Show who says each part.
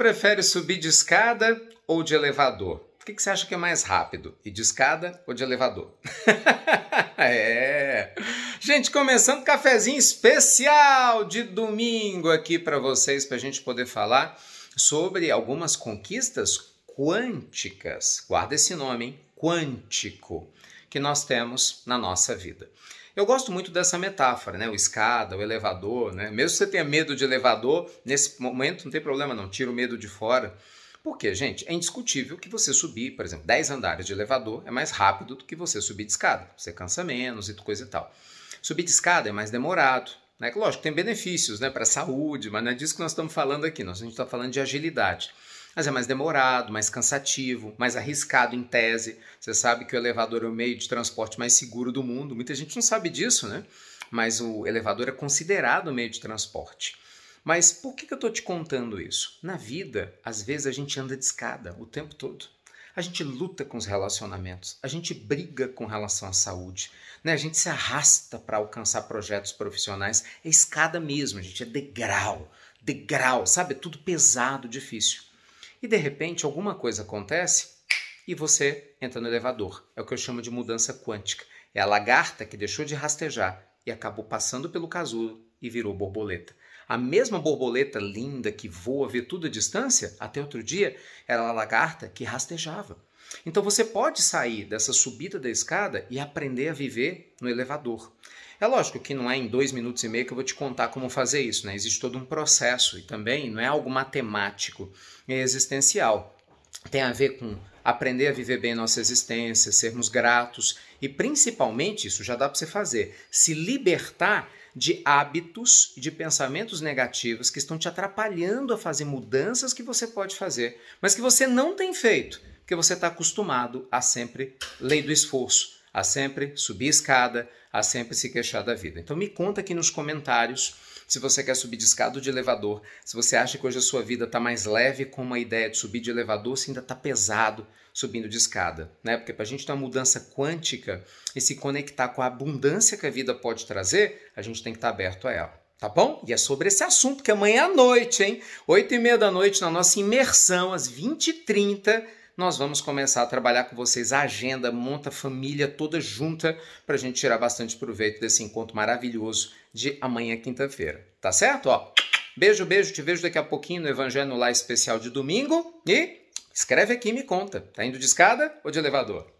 Speaker 1: Prefere subir de escada ou de elevador? O que, que você acha que é mais rápido? E de escada ou de elevador? é. Gente, começando um cafezinho especial de domingo aqui para vocês, para a gente poder falar sobre algumas conquistas quânticas. Guarda esse nome, hein? Quântico que nós temos na nossa vida. Eu gosto muito dessa metáfora, né? O escada, o elevador, né? Mesmo que você tenha medo de elevador, nesse momento não tem problema não, tira o medo de fora. Porque, gente, é indiscutível que você subir, por exemplo, 10 andares de elevador é mais rápido do que você subir de escada. Você cansa menos e coisa e tal. Subir de escada é mais demorado. Né? Lógico, tem benefícios né, para a saúde, mas não é disso que nós estamos falando aqui. Nós, a gente está falando de agilidade mas é mais demorado, mais cansativo, mais arriscado em tese. Você sabe que o elevador é o meio de transporte mais seguro do mundo. Muita gente não sabe disso, né? Mas o elevador é considerado o meio de transporte. Mas por que eu estou te contando isso? Na vida, às vezes a gente anda de escada o tempo todo. A gente luta com os relacionamentos, a gente briga com relação à saúde, né? a gente se arrasta para alcançar projetos profissionais. É escada mesmo, gente, é degrau, degrau, sabe? É tudo pesado, difícil e de repente alguma coisa acontece e você entra no elevador. É o que eu chamo de mudança quântica. É a lagarta que deixou de rastejar e acabou passando pelo casulo e virou borboleta. A mesma borboleta linda que voa, vê tudo à distância, até outro dia era a lagarta que rastejava. Então você pode sair dessa subida da escada e aprender a viver no elevador. É lógico que não é em dois minutos e meio que eu vou te contar como fazer isso, né? Existe todo um processo e também não é algo matemático, é existencial. Tem a ver com aprender a viver bem nossa existência, sermos gratos e principalmente, isso já dá para você fazer, se libertar de hábitos, de pensamentos negativos que estão te atrapalhando a fazer mudanças que você pode fazer, mas que você não tem feito, porque você está acostumado a sempre lei do esforço a sempre subir escada, a sempre se queixar da vida. Então me conta aqui nos comentários se você quer subir de escada ou de elevador, se você acha que hoje a sua vida está mais leve com uma ideia de subir de elevador, se ainda está pesado subindo de escada, né? Porque para a gente ter uma mudança quântica e se conectar com a abundância que a vida pode trazer, a gente tem que estar tá aberto a ela. Tá bom? E é sobre esse assunto que amanhã à noite, hein? Oito e meia da noite, na nossa imersão, às 20h30, nós vamos começar a trabalhar com vocês a agenda, monta a família toda junta para a gente tirar bastante proveito desse encontro maravilhoso de amanhã, quinta-feira. Tá certo? Ó, beijo, beijo, te vejo daqui a pouquinho no Evangelho Lá Especial de domingo e escreve aqui e me conta. Tá indo de escada ou de elevador?